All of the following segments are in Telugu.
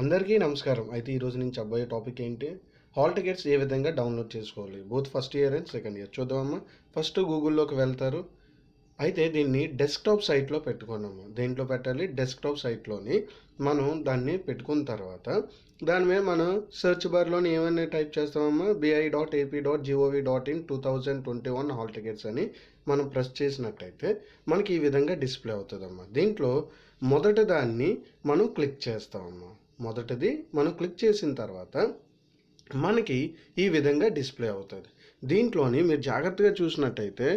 అందరికీ నమస్కారం అయితే ఈరోజు నేను చెప్పబోయే టాపిక్ ఏంటి హాల్ టికెట్స్ ఏ విధంగా డౌన్లోడ్ చేసుకోవాలి both first year and second year చూద్దామమ్మా ఫస్ట్ గూగుల్లోకి వెళ్తారు అయితే దీన్ని డెస్క్టాప్ సైట్లో పెట్టుకున్నాము దేంట్లో పెట్టాలి డెస్క్టాప్ సైట్లోని మనం దాన్ని పెట్టుకున్న తర్వాత దాని మీద మనం సెర్చ్ బార్లోని ఏమైనా టైప్ చేస్తామమ్మా BI dot AP dot GOV dot in two thousand twenty one hall tickets అని మనం ప్రెస్ చేసినట్టయితే మనకి ఈ విధంగా డిస్ప్లే అవుతుందమ్మా దీంట్లో మొదటి దాన్ని మనం క్లిక్ చేస్తామమ్మా మొదటిది మనం క్లిక్ చేసిన తర్వాత మనకి ఈ విధంగా డిస్ప్లే అవుతుంది దీంట్లోని మీరు జాగ్రత్తగా చూసినట్టయితే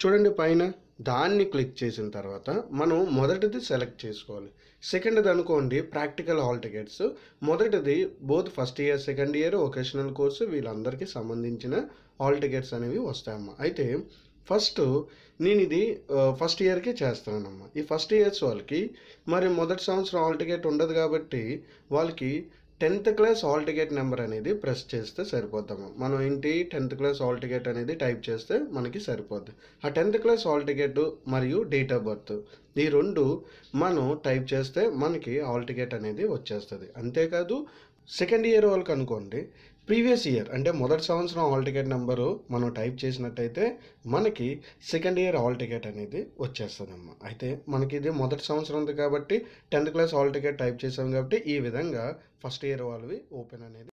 చూడండి పైన దాన్ని క్లిక్ చేసిన తర్వాత మనం మొదటిది సెలెక్ట్ చేసుకోవాలి సెకండ్ది అనుకోండి ప్రాక్టికల్ హాల్ టికెట్స్ మొదటిది both first year second year vocational course వీళ్ళందరికీ సంబంధించిన హాల్ టికెట్స్ అనేవి వస్తాయమ్మా అయితే ఫస్ట్ నేను ఇది ఫస్ట్ ఇయర్కే చేస్తానమ్మా ఈ ఫస్ట్ ఇయర్స్ వాళ్ళకి మరి మొదటి సంవత్సరం ఆల్ టికెట్ ఉండదు కాబట్టి వాళ్ళకి tenth class hall ticket number అనేది ప్రెస్ చేస్తే సరిపోద్దాము మనం ఇంటి టెన్త్ క్లాస్ ఆల్ టికెట్ అనేది టైప్ చేస్తే మనకి సరిపోద్ది ఆ టెన్త్ క్లాస్ ఆల్ టికెట్ మరియు డేట్ ఆఫ్ బర్త్ ఈ రెండు మనం టైప్ చేస్తే మనకి ఆల్ టికెట్ అనేది వచ్చేస్తుంది అంతేకాదు సెకండ్ ఇయర్ వాళ్ళకి అనుకోండి ప్రీవియస్ ఇయర్ అంటే మొదటి సంవత్సరం హాల్ టికెట్ నెంబరు మనం టైప్ చేసినట్టయితే మనకి సెకండ్ ఇయర్ హాల్ టికెట్ అనేది అమ్మ అయితే మనకి ఇది మొదటి సంవత్సరం ఉంది కాబట్టి tenth class hall ticket type చేసాం కాబట్టి ఈ విధంగా ఫస్ట్ ఇయర్ వాళ్ళవి ఓపెన్ అనేది